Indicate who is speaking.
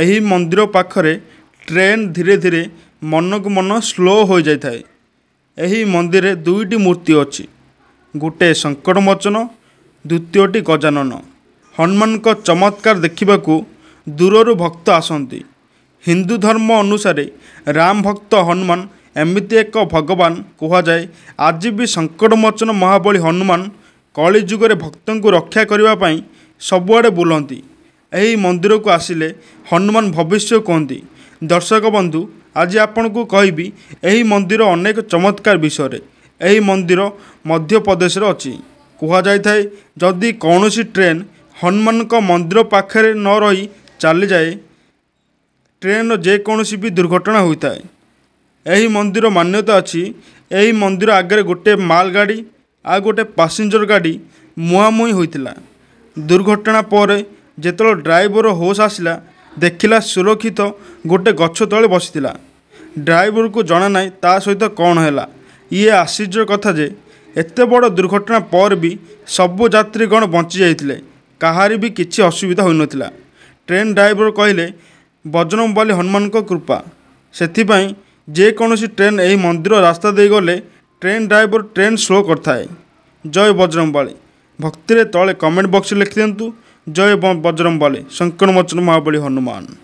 Speaker 1: ଏହି ମନ୍ଦିର ପାଖରେ ଟ୍ରେନ୍ ଧୀରେ ଧୀରେ ମନକୁ ମନ ସ୍ଲୋ ହୋଇଯାଇଥାଏ ଏହି ମନ୍ଦିରରେ ଦୁଇଟି ମୂର୍ତ୍ତି ଅଛି ଗୋଟିଏ ସଙ୍କଟମୋଚନ ଦ୍ୱିତୀୟଟି ଗଜାନନ ହନୁମାନଙ୍କ ଚମତ୍କାର ଦେଖିବାକୁ ଦୂରରୁ ଭକ୍ତ ଆସନ୍ତି ହିନ୍ଦୁ ଧର୍ମ ଅନୁସାରେ ରାମ ଭକ୍ତ ହନୁମାନ ଏମିତି ଏକ ଭଗବାନ କୁହାଯାଏ ଆଜି ବି ସଙ୍କଟମୋଚନ ମହାବଳୀ ହନୁମାନ କଳି ଯୁଗରେ ଭକ୍ତଙ୍କୁ ରକ୍ଷା କରିବା ପାଇଁ ସବୁଆଡ଼େ ବୁଲନ୍ତି ଏହି ମନ୍ଦିରକୁ ଆସିଲେ ହନୁମାନ ଭବିଷ୍ୟ କୁହନ୍ତି ଦର୍ଶକ ବନ୍ଧୁ ଆଜି ଆପଣଙ୍କୁ କହିବି ଏହି ମନ୍ଦିର ଅନେକ ଚମତ୍କାର ବିଷୟରେ ଏହି ମନ୍ଦିର ମଧ୍ୟପ୍ରଦେଶରେ ଅଛି କୁହାଯାଇଥାଏ ଯଦି କୌଣସି ଟ୍ରେନ୍ ହନୁମାନଙ୍କ ମନ୍ଦିର ପାଖରେ ନ ରହି ଚାଲିଯାଏ ଟ୍ରେନ୍ର ଯେକୌଣସି ବି ଦୁର୍ଘଟଣା ହୋଇଥାଏ ଏହି ମନ୍ଦିର ମାନ୍ୟତା ଅଛି ଏହି ମନ୍ଦିର ଆଗରେ ଗୋଟିଏ ମାଲ ଗାଡ଼ି ଆଉ ଗୋଟିଏ ପାସେଞ୍ଜର ଗାଡ଼ି ମୁହାଁମୁହିଁ ହୋଇଥିଲା ଦୁର୍ଘଟଣା ପରେ ଯେତେବେଳେ ଡ୍ରାଇଭର ହୋସ୍ ଆସିଲା ଦେଖିଲା ସୁରକ୍ଷିତ ଗୋଟେ ଗଛ ତଳେ ବସିଥିଲା ଡ୍ରାଇଭରକୁ ଜଣା ନାହିଁ ତା ସହିତ କ'ଣ ହେଲା ଇଏ ଆଶ୍ଚର୍ଯ୍ୟ କଥା ଯେ ଏତେ ବଡ଼ ଦୁର୍ଘଟଣା ପରେ ବି ସବୁ ଯାତ୍ରୀଗଣ ବଞ୍ଚିଯାଇଥିଲେ କାହାରି ବି କିଛି ଅସୁବିଧା ହୋଇନଥିଲା ଟ୍ରେନ୍ ଡ୍ରାଇଭର କହିଲେ ବଜରଙ୍ଗବାଲି ହନୁମାନଙ୍କ କୃପା ସେଥିପାଇଁ ଯେକୌଣସି ଟ୍ରେନ୍ ଏହି ମନ୍ଦିର ରାସ୍ତା ଦେଇ ଗଲେ ଟ୍ରେନ୍ ଡ୍ରାଇଭର ଟ୍ରେନ୍ ସ୍ଲୋ କରିଥାଏ ଜୟ ବଜରଙ୍ଗବାଳି ଭକ୍ତିରେ ତଳେ କମେଣ୍ଟ ବକ୍ସରେ ଲେଖିଦିଅନ୍ତୁ जय बजरंग बले शंकर मचन महाबली हनुमान